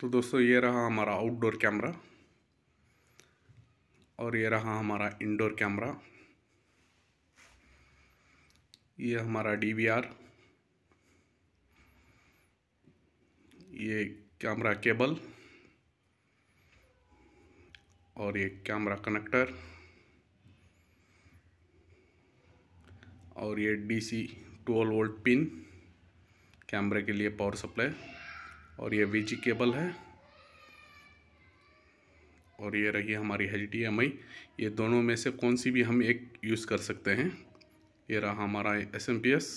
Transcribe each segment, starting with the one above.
तो दोस्तों ये रहा हमारा आउटडोर कैमरा और ये रहा हमारा इंडोर कैमरा ये हमारा डीवीआर ये कैमरा केबल और ये कैमरा कनेक्टर और ये डीसी 12 वोल्ट पिन कैमरे के लिए पावर सप्लाई और ये वी केबल है और ये रही हमारी एच डी एम आई ये दोनों में से कौन सी भी हम एक यूज़ कर सकते हैं ये रहा हमारा एस एम पी एस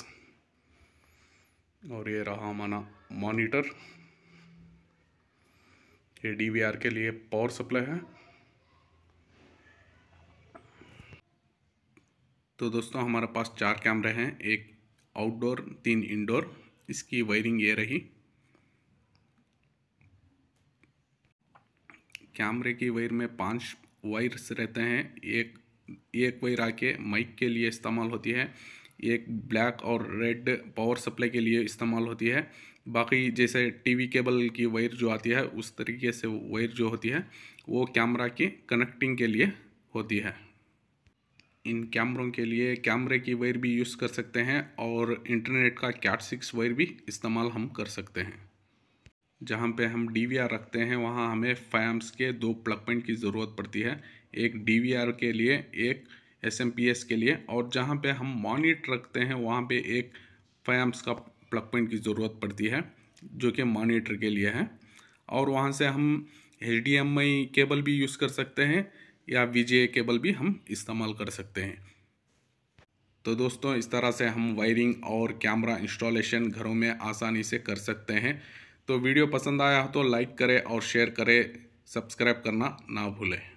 और ये रहा हमारा मॉनिटर ये डी वी आर के लिए पावर सप्लाई है तो दोस्तों हमारे पास चार कैमरे हैं एक आउटडोर तीन इंडोर इसकी वायरिंग ये रही कैमरे की वायर में पांच वायर्स रहते हैं एक एक वायर आके माइक के लिए इस्तेमाल होती है एक ब्लैक और रेड पावर सप्लाई के लिए इस्तेमाल होती है बाकी जैसे टीवी केबल की वायर जो आती है उस तरीके से वायर जो होती है वो कैमरा की कनेक्टिंग के लिए होती है इन कैमरों के लिए कैमरे की वायर भी यूज़ कर सकते हैं और इंटरनेट का कैट सिक्स वायर भी इस्तेमाल हम कर सकते हैं जहाँ पे हम डी रखते हैं वहाँ हमें फैम्स के दो प्लग पॉइंट की ज़रूरत पड़ती है एक डी के लिए एक एस के लिए और जहाँ पे हम मॉनिटर रखते हैं वहाँ पे एक फैम्स का प्लग पॉइंट की ज़रूरत पड़ती है जो कि मॉनिटर के लिए है और वहाँ से हम एच केबल भी यूज़ कर सकते हैं या वी केबल भी हम इस्तेमाल कर सकते हैं तो दोस्तों इस तरह से हम वायरिंग और कैमरा इंस्टॉलेशन घरों में आसानी से कर सकते हैं तो वीडियो पसंद आया हो तो लाइक करें और शेयर करें सब्सक्राइब करना ना भूलें